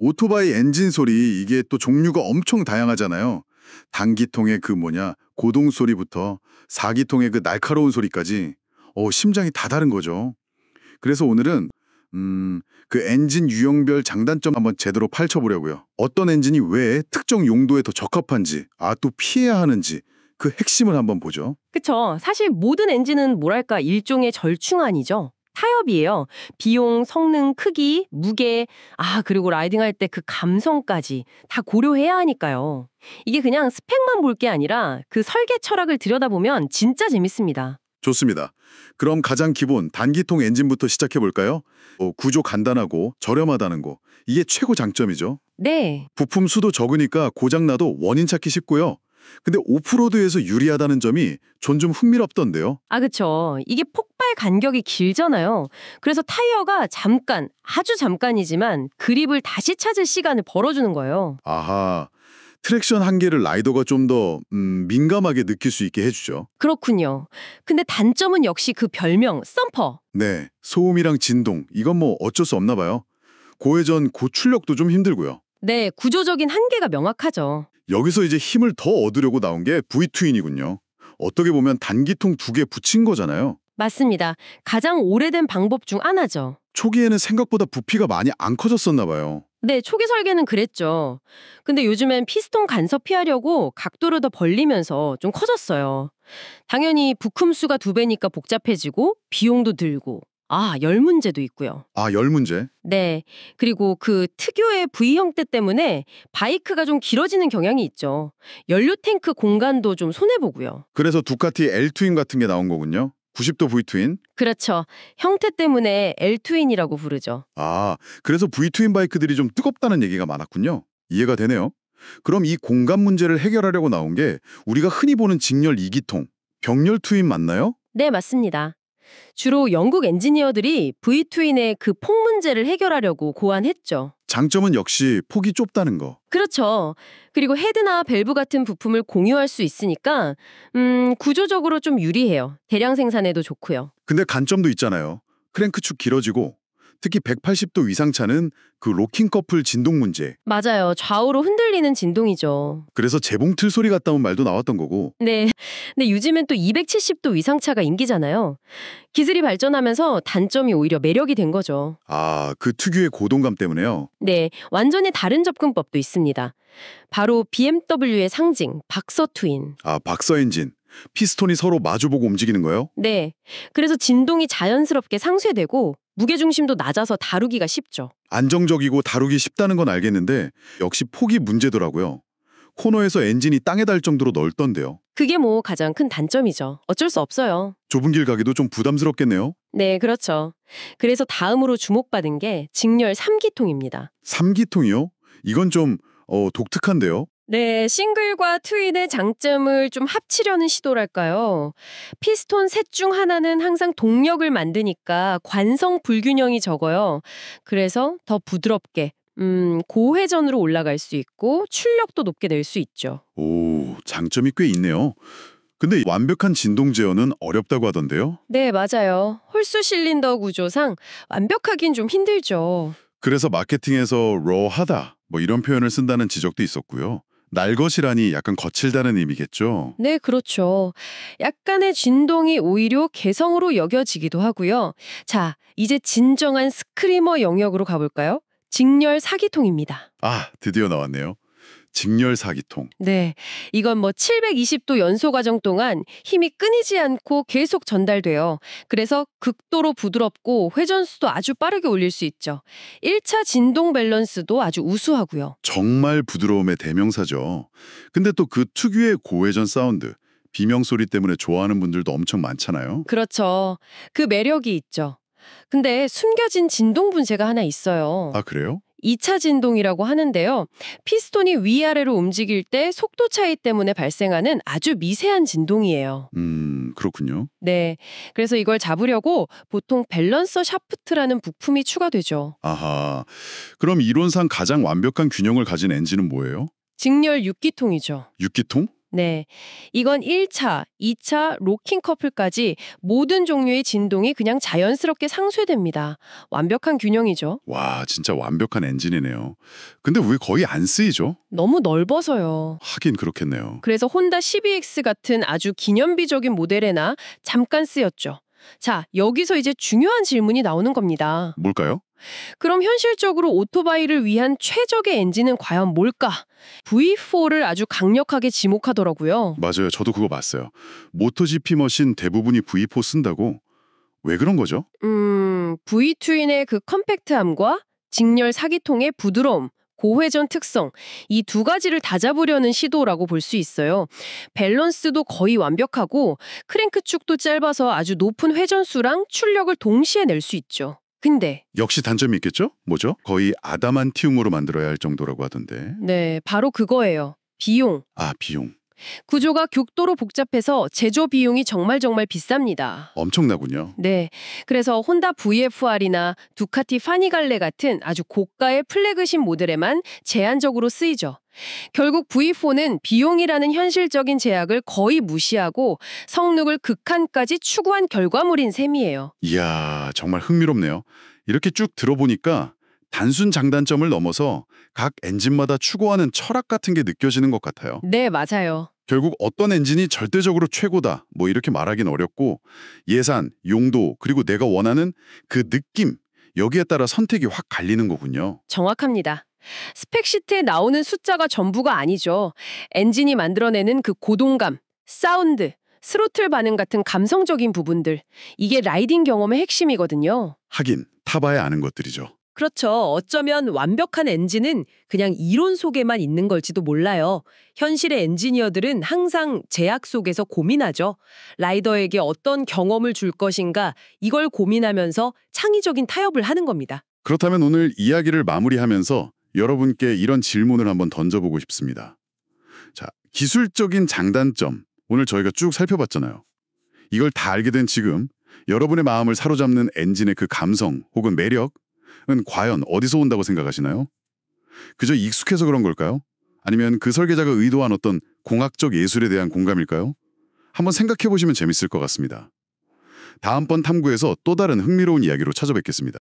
오토바이 엔진 소리 이게 또 종류가 엄청 다양하잖아요. 단기통의 그 뭐냐 고동 소리부터 사기통의 그 날카로운 소리까지 어 심장이 다 다른 거죠. 그래서 오늘은 음, 그 엔진 유형별 장단점 한번 제대로 파헤쳐보려고요. 어떤 엔진이 왜 특정 용도에 더 적합한지, 아 또 피해야 하는지 그 핵심을 한번 보죠. 그쵸. 사실 모든 엔진은 뭐랄까 일종의 절충안이죠. 타협이에요. 비용, 성능, 크기, 무게, 아, 그리고 라이딩할 때 그 감성까지 다 고려해야 하니까요. 이게 그냥 스펙만 볼 게 아니라 그 설계 철학을 들여다보면 진짜 재밌습니다. 좋습니다. 그럼 가장 기본 단기통 엔진부터 시작해볼까요? 어, 뭐 구조 간단하고 저렴하다는 거. 이게 최고 장점이죠. 네. 부품 수도 적으니까 고장나도 원인 찾기 쉽고요. 근데 오프로드에서 유리하다는 점이 전좀 흥미롭던데요. 아, 그쵸. 이게 폭발 간격이 길잖아요. 그래서 타이어가 잠깐, 아주 잠깐이지만 그립을 다시 찾을 시간을 벌어주는 거예요. 아하. 트랙션 한계를 라이더가 좀더 음, 민감하게 느낄 수 있게 해주죠. 그렇군요. 근데 단점은 역시 그 별명, 썸퍼. 네, 소음이랑 진동, 이건 뭐 어쩔 수 없나 봐요. 고회전, 고출력도 좀 힘들고요. 네, 구조적인 한계가 명확하죠. 여기서 이제 힘을 더 얻으려고 나온 게 V2인이군요. 어떻게 보면 단기통 두 개 붙인 거잖아요. 맞습니다. 가장 오래된 방법 중 하나죠. 초기에는 생각보다 부피가 많이 안 커졌었나 봐요. 네, 초기 설계는 그랬죠. 근데 요즘엔 피스톤 간섭 피하려고 각도를 더 벌리면서 좀 커졌어요. 당연히 부품 수가 두 배니까 복잡해지고 비용도 들고 아, 열 문제도 있고요. 아, 열 문제? 네. 그리고 그 특유의 V 형태 때문에 바이크가 좀 길어지는 경향이 있죠. 연료 탱크 공간도 좀 손해보고요. 그래서 두카티 L트윈 같은 게 나온 거군요. 90도 V트윈? 그렇죠. 형태 때문에 L트윈이라고 부르죠. 아, 그래서 V트윈 바이크들이 좀 뜨겁다는 얘기가 많았군요. 이해가 되네요. 그럼 이 공간 문제를 해결하려고 나온 게 우리가 흔히 보는 직렬 2기통, 병렬 트윈 맞나요? 네, 맞습니다. 주로 영국 엔지니어들이 V2인의 그 폭 문제를 해결하려고 고안했죠. 장점은 역시 폭이 좁다는 거. 그렇죠. 그리고 헤드나 밸브 같은 부품을 공유할 수 있으니까 음, 구조적으로 좀 유리해요. 대량 생산에도 좋고요. 근데 단점도 있잖아요. 크랭크축 길어지고 특히 180도 위상 차는 그 로킹 커플 진동 문제. 맞아요. 좌우로 흔들리는 진동이죠. 그래서 재봉틀 소리 같다는 말도 나왔던 거고. 네. 근데 요즘엔 또 270도 위상 차가 인기잖아요. 기술이 발전하면서 단점이 오히려 매력이 된 거죠. 아, 그 특유의 고동감 때문에요? 네. 완전히 다른 접근법도 있습니다. 바로 BMW의 상징, 박서 트윈. 아, 박서 엔진. 피스톤이 서로 마주보고 움직이는 거예요? 네. 그래서 진동이 자연스럽게 상쇄되고 무게중심도 낮아서 다루기가 쉽죠. 안정적이고 다루기 쉽다는 건 알겠는데 역시 폭이 문제더라고요. 코너에서 엔진이 땅에 닿을 정도로 넓던데요. 그게 뭐 가장 큰 단점이죠. 어쩔 수 없어요. 좁은 길 가기도 좀 부담스럽겠네요. 네, 그렇죠. 그래서 다음으로 주목받은 게 직렬 3기통입니다. 3기통이요? 이건 좀 어, 독특한데요. 네, 싱글과 트윈의 장점을 좀 합치려는 시도랄까요? 피스톤 셋 중 하나는 항상 동력을 만드니까 관성 불균형이 적어요. 그래서 더 부드럽게, 음, 고회전으로 올라갈 수 있고 출력도 높게 낼 수 있죠. 오, 장점이 꽤 있네요. 근데 완벽한 진동 제어는 어렵다고 하던데요? 네, 맞아요. 홀수 실린더 구조상 완벽하긴 좀 힘들죠. 그래서 마케팅에서 r a 하다뭐 이런 표현을 쓴다는 지적도 있었고요. 날 것이라니 약간 거칠다는 의미겠죠? 네, 그렇죠. 약간의 진동이 오히려 개성으로 여겨지기도 하고요. 자, 이제 진정한 스크리머 영역으로 가볼까요? 직렬 사기통입니다. 아, 드디어 나왔네요. 직렬 사기통. 네. 이건 뭐 720도 연소 과정 동안 힘이 끊이지 않고 계속 전달돼요. 그래서 극도로 부드럽고 회전수도 아주 빠르게 올릴 수 있죠. 1차 진동 밸런스도 아주 우수하고요. 정말 부드러움의 대명사죠. 근데 또 그 특유의 고회전 사운드, 비명 소리 때문에 좋아하는 분들도 엄청 많잖아요. 그렇죠. 그 매력이 있죠. 근데 숨겨진 진동 분쇄가 하나 있어요. 아, 그래요? 2차 진동이라고 하는데요. 피스톤이 위아래로 움직일 때 속도 차이 때문에 발생하는 아주 미세한 진동이에요. 음, 그렇군요. 네. 그래서 이걸 잡으려고 보통 밸런서 샤프트라는 부품이 추가되죠. 아하. 그럼 이론상 가장 완벽한 균형을 가진 엔진은 뭐예요? 직렬 6기통이죠. 6기통? 네. 이건 1차, 2차 로킹 커플까지 모든 종류의 진동이 그냥 자연스럽게 상쇄됩니다. 완벽한 균형이죠. 와, 진짜 완벽한 엔진이네요. 근데 왜 거의 안 쓰이죠? 너무 넓어서요. 하긴 그렇겠네요. 그래서 혼다 12X 같은 아주 기념비적인 모델에나 잠깐 쓰였죠. 자, 여기서 이제 중요한 질문이 나오는 겁니다. 뭘까요? 그럼 현실적으로 오토바이를 위한 최적의 엔진은 과연 뭘까? V4를 아주 강력하게 지목하더라고요. 맞아요. 저도 그거 봤어요. 모터GP 머신 대부분이 V4 쓴다고. 왜 그런 거죠? 음, V2인의 그 컴팩트함과 직렬 사기통의 부드러움, 고회전 특성 이 두 가지를 다 잡으려는 시도라고 볼 수 있어요. 밸런스도 거의 완벽하고 크랭크 축도 짧아서 아주 높은 회전수랑 출력을 동시에 낼 수 있죠. 근데 역시 단점이 있겠죠? 뭐죠? 거의 아담한티움으로 만들어야 할 정도라고 하던데. 네, 바로 그거예요. 비용. 아, 비용. 구조가 극도로 복잡해서 제조 비용이 정말 정말 비쌉니다. 엄청나군요. 네. 그래서 혼다 VFR이나 두카티 파니갈레 같은 아주 고가의 플래그십 모델에만 제한적으로 쓰이죠. 결국 V4는 비용이라는 현실적인 제약을 거의 무시하고 성능을 극한까지 추구한 결과물인 셈이에요. 이야, 정말 흥미롭네요. 이렇게 쭉 들어보니까 단순 장단점을 넘어서 각 엔진마다 추구하는 철학 같은 게 느껴지는 것 같아요. 네, 맞아요. 결국 어떤 엔진이 절대적으로 최고다 뭐 이렇게 말하긴 어렵고 예산, 용도, 그리고 내가 원하는 그 느낌 여기에 따라 선택이 확 갈리는 거군요. 정확합니다. 스펙 시트에 나오는 숫자가 전부가 아니죠. 엔진이 만들어내는 그 고동감, 사운드, 스로틀 반응 같은 감성적인 부분들 이게 라이딩 경험의 핵심이거든요. 하긴 타봐야 아는 것들이죠. 그렇죠. 어쩌면 완벽한 엔진은 그냥 이론 속에만 있는 걸지도 몰라요. 현실의 엔지니어들은 항상 제약 속에서 고민하죠. 라이더에게 어떤 경험을 줄 것인가 이걸 고민하면서 창의적인 타협을 하는 겁니다. 그렇다면 오늘 이야기를 마무리하면서 여러분께 이런 질문을 한번 던져보고 싶습니다. 자, 기술적인 장단점 오늘 저희가 쭉 살펴봤잖아요. 이걸 다 알게 된 지금 여러분의 마음을 사로잡는 엔진의 그 감성 혹은 매력 은 과연 어디서 온다고 생각하시나요? 그저 익숙해서 그런 걸까요? 아니면 그 설계자가 의도한 어떤 공학적 예술에 대한 공감일까요? 한번 생각해 보시면 재밌을 것 같습니다. 다음번 탐구에서 또 다른 흥미로운 이야기로 찾아뵙겠습니다.